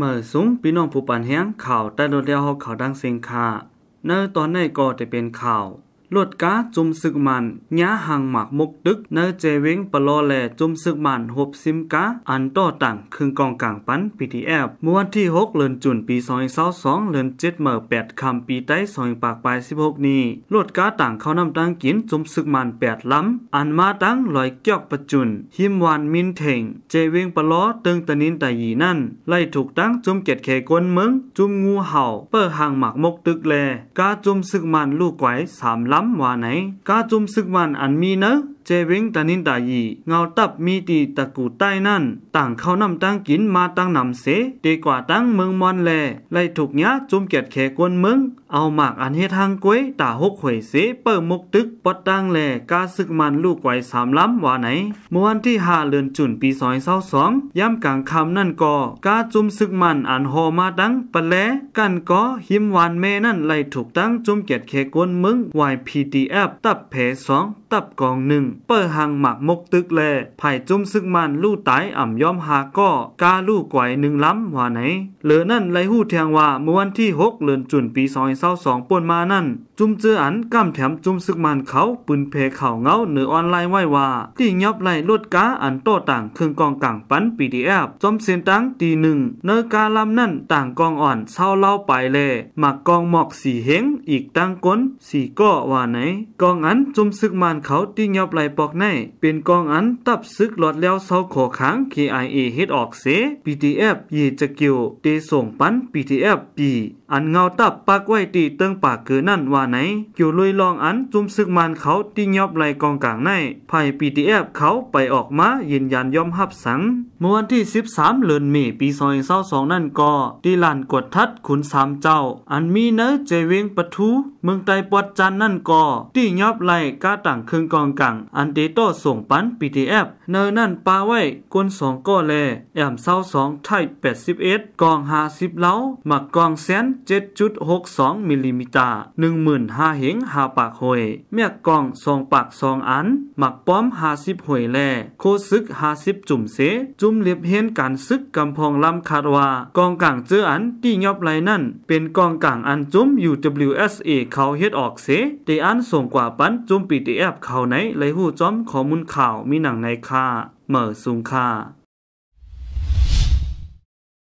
เมื่อสุมพี่น้องผู้ปันแห้งข่าวแต้รดเดียวเาข่าวดังเสียงค่าในตอนในก็จะเป็นข่าวลดกาจุมศึกมันย้าห่างหมากมกตึก เนเจเวงปลอแลจุมศึกมันหบซิมกาอันต่อต่างคืนกองกลางปัน PTF เมื่อวันที่6เลือนจุน ปี2สองเลือนเจ็ดเมื่อดคำปีใต้ซอยปากปลายสิบหกนี้ลดกาต่างเข้าน้ำตั้งกินจุมศึกมันแปดล้ำอันมาตั้งลอยเกียวประจุนหิมวานมินเถงเจเวงปลอตึงตะนินตะยีนั่น ไล่ถูกตั้งจุมเกตเขกวนเมือง จุมงูเห่าเปิ้อห่างหมากมกตึกแลกาจุมศึกมันลูกไกวมล้ำำว่าไหนกาจุมสึกวันอันมีเนอะเจวิงตานินตายีเงาตับมีตีตะกูใต้นั่นต่างเขานำตั้งกินมาตั้งนำเสดีกว่าตั้งเมืองมอนแลไล่ถูกยะจุมเกียดแขกวนเมืองเอาหมากอันเฮ็ทางกวย ตาหกหวยเส เปิดมกตึกปดตังแล กาศึกมันลูกไกวสามล้ำว่าไหนเมื่อวันที่หาเลือนจุนปีอยเ้าสองย่ำกลางคำนั่นก่อ กาจุมศึกมันอันหอมาดังปะแลกันกอหิมวานแม่นั่นไล่ถูกตั้งจุมเกียดเคกวนมึงวพีดีเอฟตับแผงตับกองหนึ่ง เปิดหังหมากมกตึกแลไผจุมศึกมันลูกตายอ่ำยอมหากอกาลูกไกวงล้ำว่าไหนเหลือนั่นไล่หู้เทียงว่าเมื่อวันที่หกเลือนจุนปีอยเสองป่วนมานั่น จุ่มเจืออันก้ำแถมจุ่มซึกมันเขาปืนเพเข่าเงาเหนือออนไลน์ไว้ว่าที่ยับไลลลดกาอันโตต่างเครื่องกองกลางปัน p อฟจอมเสียนตังตีหนึ่งเนกาลำนั่นต่างกองอ่อนเศร้าเล่าไปแลหมักกองหมอกสีเฮงอีกตั้งก้นสีก็ว่าไหน กองอันจุ่มซึกมันเขาที่ยับไล่ปอกในเป็นกองอันตับซึกหลอดแล้วเศร้าขอค้างคไอเอฮ็ดออกเสอฟเยีจะกียวเตส่งปันีีดแอฟปีอันเงาตับปักไวตีเติ้งปากเกือนั่นว่าไหน อยู่ลุยลองอันจุ่มซึกมันเขาที่ยอบไหลกองกลางในภายปีทีเอฟเขาไปออกมายืนยันยอมรับสังเมื่อวันที่ 13เดือนเมษปีซอยเ้าสองนั่นก่อที่ลานกดทัดขุนสามเจ้า อันมีเนื้อเจเวงปะทุเมืองไตปวดจันนั่นก่อที่ยอบไหลกาต่างเครื่องกองกลางอันเตโตส่งปันปีทีเอฟเนอนั่นปาไว้กวนงก็แลแอมเส้าองไทย81 กองห้าสิบเล้าหมักกองแสนเจจ็ดดุหกสองงมิลลิมิตื่นห้าเหงหาปากหอย เมียกกล่องสองปากสองอัน หมักป้อมห้าสิบหอยแล่ โคซึกห้าสิบจุ่มเสจุ่มเลียบเห็นการซึกกำพองลำคาดว่ากองกลางเจออันที่ยอบไรนั่น เป็นกองกลางอันจุ่ม UWSA เขาเฮ็ดออกเสแต่อันส่งกว่าปันจุ่ม PDF เขาไหนไหลหูจอมข้อมูลข่าวมีหนังในค่าเมื่อสูงค่า